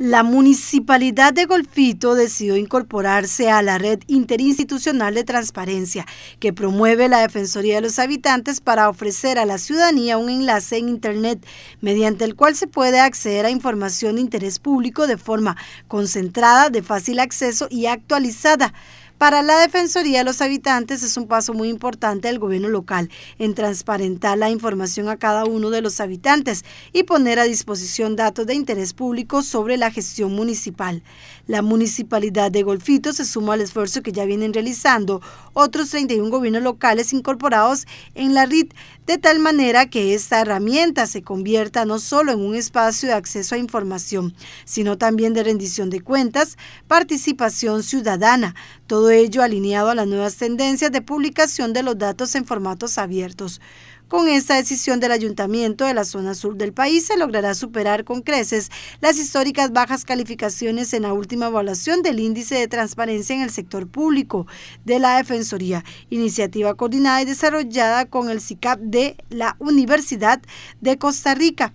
La municipalidad de Golfito decidió incorporarse a la red interinstitucional de transparencia que promueve la Defensoría de los Habitantes para ofrecer a la ciudadanía un enlace en Internet mediante el cual se puede acceder a información de interés público de forma concentrada, de fácil acceso y actualizada. Para la Defensoría de los Habitantes es un paso muy importante del gobierno local en transparentar la información a cada uno de los habitantes y poner a disposición datos de interés público sobre la gestión municipal. La municipalidad de Golfito se suma al esfuerzo que ya vienen realizando otros 31 gobiernos locales incorporados en la RIT, de tal manera que esta herramienta se convierta no solo en un espacio de acceso a información, sino también de rendición de cuentas, participación ciudadana, todo ello alineado a las nuevas tendencias de publicación de los datos en formatos abiertos. Con esta decisión del Ayuntamiento de la zona sur del país se logrará superar con creces las históricas bajas calificaciones en la última evaluación del Índice de Transparencia en el Sector Público de la Defensoría, iniciativa coordinada y desarrollada con el CICAP de la Universidad de Costa Rica.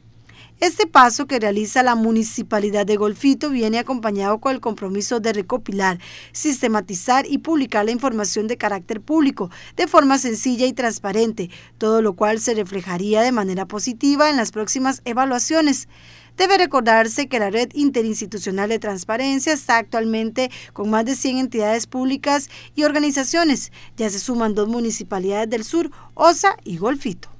Este paso que realiza la Municipalidad de Golfito viene acompañado con el compromiso de recopilar, sistematizar y publicar la información de carácter público de forma sencilla y transparente, todo lo cual se reflejaría de manera positiva en las próximas evaluaciones. Debe recordarse que la Red Interinstitucional de Transparencia está actualmente con más de 100 entidades públicas y organizaciones. Ya se suman dos municipalidades del sur, Osa y Golfito.